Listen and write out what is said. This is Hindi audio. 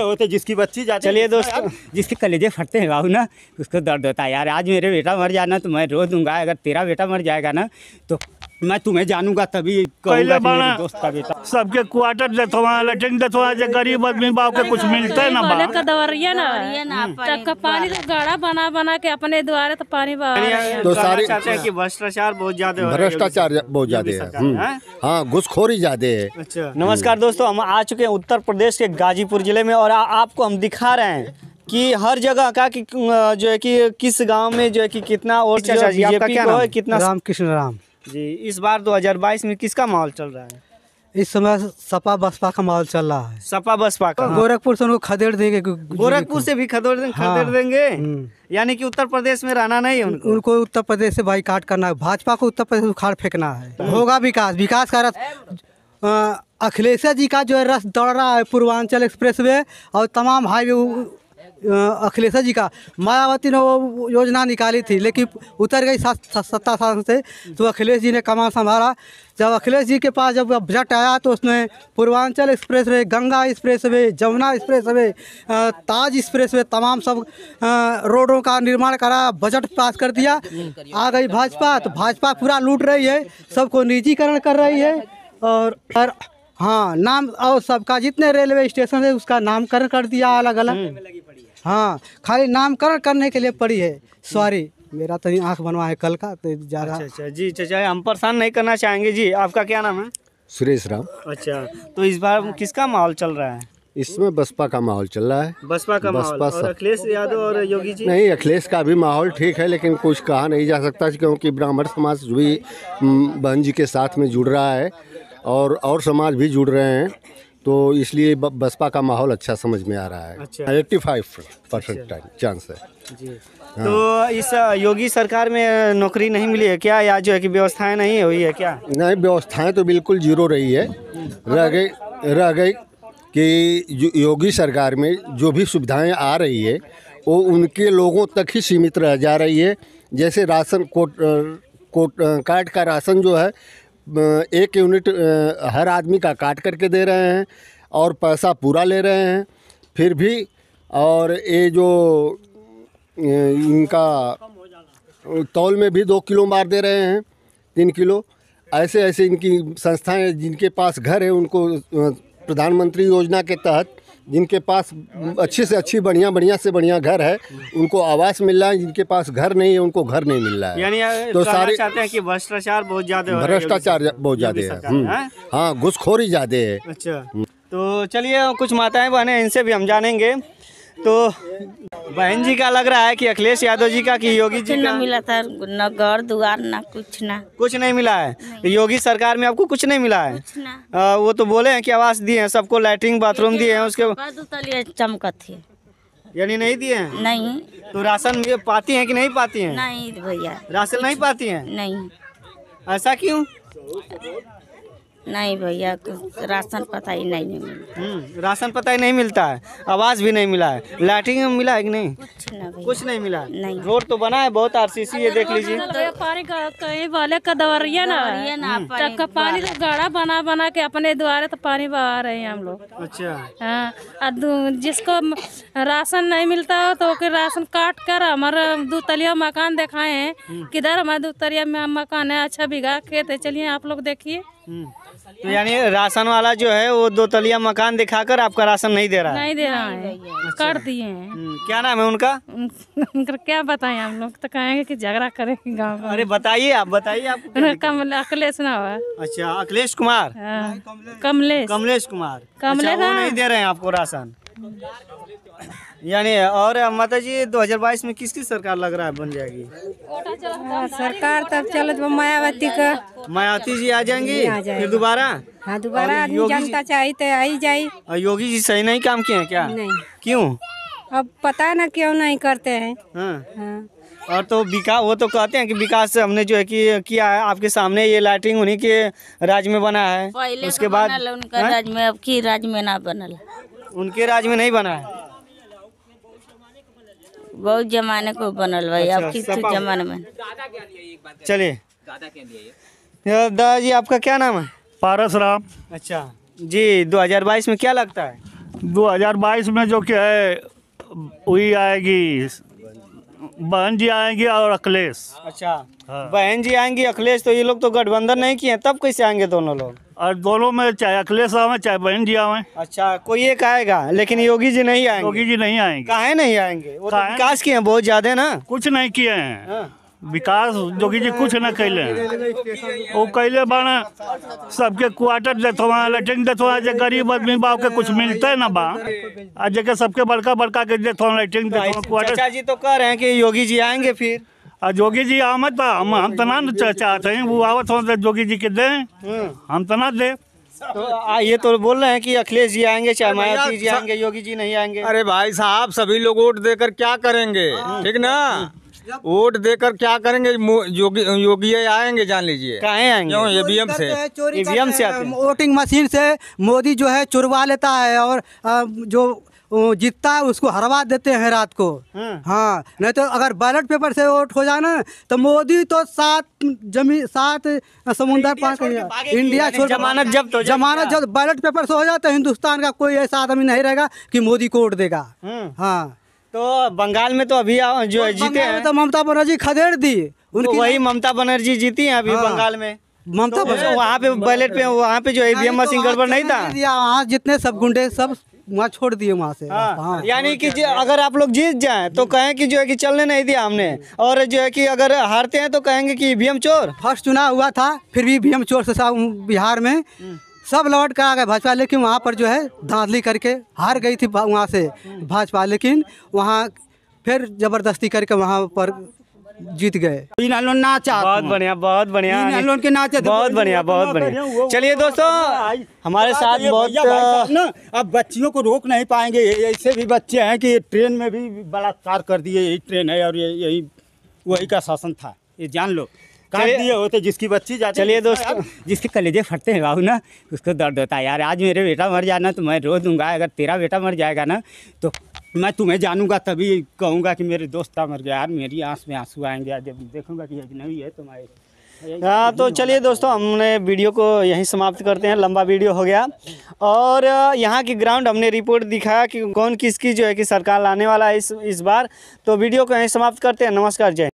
होते तो जिसकी बच्ची जाती चलिए दोस्त जिसके कलेजे फटते हैं बाबू ना उसको दर्द होता है यार आज मेरे बेटा मर जाना तो मैं रो दूंगा अगर तेरा बेटा मर जाएगा ना तो मैं तुम्हें जानूंगा तभी पहले बाना सबके क्वार्टर लेटरिन देथवा गरीब आदमी बाप के कुछ मिलते ना बा का दवरिया ना हम्म। तक का पानी तो गाड़ा बना बना के अपने द्वारा तो पानी तो सारे तो चाहते भ्रष्टाचार बहुत ज्यादा भ्रष्टाचार बहुत ज्यादा है हम्म। हाँ? हाँ घुसखोरी ज्यादा है अच्छा। हम्म। नमस्कार दोस्तों हम आ चुके हैं उत्तर प्रदेश के गाजीपुर जिले में और आपको हम दिखा रहे हैं कि हर जगह का कि जो है कि किस गांव में जो है कि कितना और जो जो जो जो क्या नाम है कितना राम कृष्ण राम जी इस बार 2022 में किसका माहौल चल रहा है इस समय सपा बसपा का माहौल चल रहा है सपा बसपा का हाँ। गोरखपुर से उनको खदेड़ देंगे गोरखपुर से भी खदेड़ देंगे हाँ। खदेड़ देंगे हम्म। यानी कि उत्तर प्रदेश में रहना नहीं है उनको उनको उत्तर प्रदेश से बाईकाट करना है भाजपा को उत्तर प्रदेश उखाड़ फेंकना है हाँ। होगा विकास विकास का रथ अखिलेश जी का जो है रस दौड़ रहा है पूर्वांचल एक्सप्रेस वे और तमाम हाईवे अखिलेश जी का मायावती ने वो योजना निकाली थी लेकिन उतर गई सत्ता शासन से तो अखिलेश जी ने कमान संभाला जब अखिलेश जी के पास जब बजट आया तो उसने Purvanchal expressway Ganga expressway Jamuna expressway Taj expressway तमाम सब रोडों का निर्माण करा बजट पास कर दिया आ गई भाजपा तो भाजपा पूरा लूट रही है सबको निजीकरण कर रही है और, और हाँ नाम और सबका जितने रेलवे स्टेशन है उसका नामकरण कर दिया अलग अलग हाँ खाली नामकरण करने के लिए पड़ी है सॉरी मेरा तो आँख बनवा है कल का तो जा रहा अच्छा, अच्छा। जी चाचा अच्छा, अच्छा। हम परेशान नहीं करना चाहेंगे जी आपका क्या नाम है सुरेश राम अच्छा तो इस बार किसका माहौल चल रहा है इसमें बसपा का माहौल चल रहा है बसपा का बसपा माहौल और अखिलेश यादव और योगी जी नहीं अखिलेश का भी माहौल ठीक है लेकिन कुछ कहा नहीं जा सकता क्योंकि ब्राह्मण समाज भी बहन जी के साथ में जुड़ रहा है और और समाज भी जुड़ रहे हैं तो इसलिए बसपा का माहौल अच्छा समझ में आ रहा है एट्टी फाइव परसेंट चांस है जी हाँ। तो इस योगी सरकार में नौकरी नहीं मिली है क्या या जो है कि व्यवस्थाएं नहीं हुई है क्या नहीं व्यवस्थाएं तो बिल्कुल जीरो रही है हम्म। रह गई रह गई कि योगी सरकार में जो भी सुविधाएं आ रही है वो उनके लोगों तक ही सीमित रह जा रही है जैसे राशन कोट कोट कार्ड का राशन जो है एक यूनिट हर आदमी का काट करके दे रहे हैं और पैसा पूरा ले रहे हैं फिर भी और ये जो इनका तौल में भी दो किलो मार दे रहे हैं तीन किलो ऐसे ऐसे इनकी संस्थाएं जिनके पास घर है उनको प्रधानमंत्री योजना के तहत जिनके पास अच्छी से अच्छी बढ़िया बढ़िया से बढ़िया घर है उनको आवास मिल रहा है जिनके पास घर नहीं है उनको घर नहीं मिल रहा है यानी तो सारे चाहते हैं कि भ्रष्टाचार बहुत ज्यादा भ्रष्टाचार बहुत ज्यादा है हम्म। हाँ? हाँ घुसखोरी ज्यादा है अच्छा तो चलिए कुछ माताएं बहने इनसे भी हम जानेंगे तो बहन जी का लग रहा है कि अखिलेश यादव जी का कि योगी जी का न मिला था न घर द्वार न कुछ ना कुछ नहीं मिला है योगी सरकार में आपको कुछ नहीं मिला है आ, वो तो बोले हैं कि आवास दिए हैं सबको लैट्रिन बाथरूम दिए हैं उसके चमक है यानी नहीं दिए हैं नहीं तो राशन पाती है की नहीं पाती है नहीं भैया राशन नहीं पाती है नहीं ऐसा क्यूँ नहीं भैया तो राशन पता ही नहीं मिलता हम्म, राशन पता ही नहीं मिलता है आवाज भी नहीं मिला है लाइटिंग मिला है कि नहीं कुछ नहीं कुछ नहीं मिला नहीं रोड तो बना है बहुत आरसीसी ये देख लीजिए पानी का कहीं वाले का दवरिया ना हम्म। का पानी तो गाढ़ा बना बना के अपने द्वारा तो पानी बहा रहे हैं हम लोग अच्छा हाँ, जिसको राशन नहीं मिलता हो तो राशन काट कर हमारा तलिया मकान दिखाए है हम्म। किधर हमारा दो तलिया मकान है अच्छा बिगा खेत है चलिए आप लोग देखिए तो यानी राशन वाला जो है वो दो तलिया मकान दिखाकर आपका राशन नहीं दे रहा है नहीं दे रहा है अच्छा। कर दिए हैं हम्म, क्या नाम है उनका उनका क्या बताएं हम लोग तो कहेंगे कि झगड़ा करेंगे गाँव अरे बताइए आप बताइए आप अखिलेश ना हुआ अच्छा अखिलेश कुमार हाँ, कमलेश कमलेश कुमार कमलेश अच्छा, हाँ। नहीं दे रहे हैं आपको राशन यानी और माता जी बाईस में किसकी सरकार लग रहा है बन जाएगी आ, हाँ, सरकार तब चलो मायावती का मायावती जी आ जाएंगी फिर दोबारा हाँ दोबारा जनता चाहिए तो आई जाए और योगी जी सही नहीं काम किए हैं क्या नहीं क्यों अब पता ना क्यों नहीं करते हैं हाँ।, हाँ। और तो विकास वो तो कहते हैं कि विकास हमने जो है कि किया है आपके सामने ये लाइटिंग उन्हीं के राज्य में बना है उसके तो बाद हाँ? राज्य में अब की राज्य में ना बनल उनके राज में नहीं बना है बहुत जमाने को बनल भाई अच्छा, अब किस जमाने में चलिए दादा जी आपका क्या नाम है पारस राम अच्छा जी 2022 में क्या लगता है 2022 में जो क्या है वही आएगी बहन जी आएंगी और अखिलेश अच्छा हाँ। बहन जी आएंगी अखिलेश तो ये लोग तो गठबंधन नहीं किए तब कैसे आएंगे दोनों लोग और दोनों में चाहे अखिलेश आवे चाहे बहन जी आवे अच्छा कोई एक आएगा लेकिन योगी जी नहीं आएंगे योगी जी नहीं आएंगे कहा नहीं आएंगे वो तो विकास किए हैं बहुत ज्यादा ना कुछ नहीं किए हैं हाँ। विकास योगी जी कुछ न कैले वो कैले बाना सबके क्वार्टर देते हुआ लेटरिन देते हुआ जो गरीब आदमी बा के कुछ मिलते है ना बा आज सबके बड़का बड़का के देते हुआ लेटरिन देते हुआ क्वार्टर जी तो कह रहे हैं कि योगी जी आएंगे फिर जोगी जी आमद हम हम तना चाहते हैं वो आवत हो तो जोगी जी के दे हाँ। हम तना दे तो आ, ये तो बोल रहे हैं कि अखिलेश जी आएंगे चाहे मायावती जी आएंगे योगी जी नहीं आएंगे अरे भाई साहब सभी लोग वोट देकर क्या करेंगे हाँ। ठीक ना वोट देकर क्या करेंगे योगी योगी आएंगे जान लीजिए कहाँ आएंगे क्यों ईवीएम से ईवीएम से वोटिंग मशीन से मोदी जो है चुरवा लेता है और जो जीतता है उसको हरवा देते हैं रात को हाँ, हाँ नहीं तो अगर बैलेट पेपर से वोट हो जाए ना तो मोदी तो सात जमीन सात समुंदर हो कर इंडिया छोड़ जमानत जब तो जमानत जब बैलेट पेपर से हो जाए तो हिंदुस्तान का कोई ऐसा आदमी नहीं रहेगा कि मोदी को वोट देगा हम्म। हाँ तो बंगाल में तो अभी जो जीते हैं तो ममता बनर्जी खदेड़ दी उनकी वही ममता बनर्जी जीती है अभी हाँ। बंगाल में ममता तो वहाँ पे बैलेट पे वहाँ पे जो ईवीएम मशीन गड़बड़ नहीं था वहाँ जितने सब गुंडे सब वहाँ छोड़ दिए वहाँ से हाँ, हाँ, हाँ। यानी कि अगर आप लोग जीत जाए तो कहें कि जो है कि चलने नहीं दिया हमने और जो है कि अगर हारते हैं तो कहेंगे कि भीम चोर फर्स्ट चुनाव हुआ था फिर भी भीम चोर से बिहार में हम्म। सब लौट कर आ गए भाजपा लेकिन वहाँ पर जो है धांधली करके हार गई थी वहाँ से भाजपा लेकिन वहाँ फिर ज़बरदस्ती करके वहाँ पर जीत गए नाचा बहुत बढ़िया बहुत बढ़िया के नाचे बहुत बढ़िया तो बहुत बढ़िया चलिए दोस्तों हाँ, हाँ, हाँ, हमारे तो साथ बहुत ना अब बच्चियों को रोक नहीं पाएंगे ऐसे भी बच्चे हैं कि ट्रेन में भी बलात्कार कर दिए यही ट्रेन है और यही वही का शासन था ये जान लो दिए होते जिसकी बच्ची जाती चलिए दोस्तों जिसके कलेजे फटते हैं बाबू ना उसको दर्द होता है यार आज मेरे बेटा मर जाना तो मैं रो दूंगा अगर तेरा बेटा मर जाएगा ना तो मैं तुम्हें जानूंगा तभी कहूंगा कि मेरे दोस्त मर गया यार मेरी आंस में आंसू आएंगे जब देखूंगा कि अजनबी है तुम्हारे हाँ तो चलिए दोस्तों हमने वीडियो को यहीं समाप्त करते हैं लंबा वीडियो हो गया और यहाँ की ग्राउंड हमने रिपोर्ट दिखाया कि कौन किसकी जो है कि सरकार लाने वाला है इस इस बार तो वीडियो को यहीं समाप्त करते हैं नमस्कार जय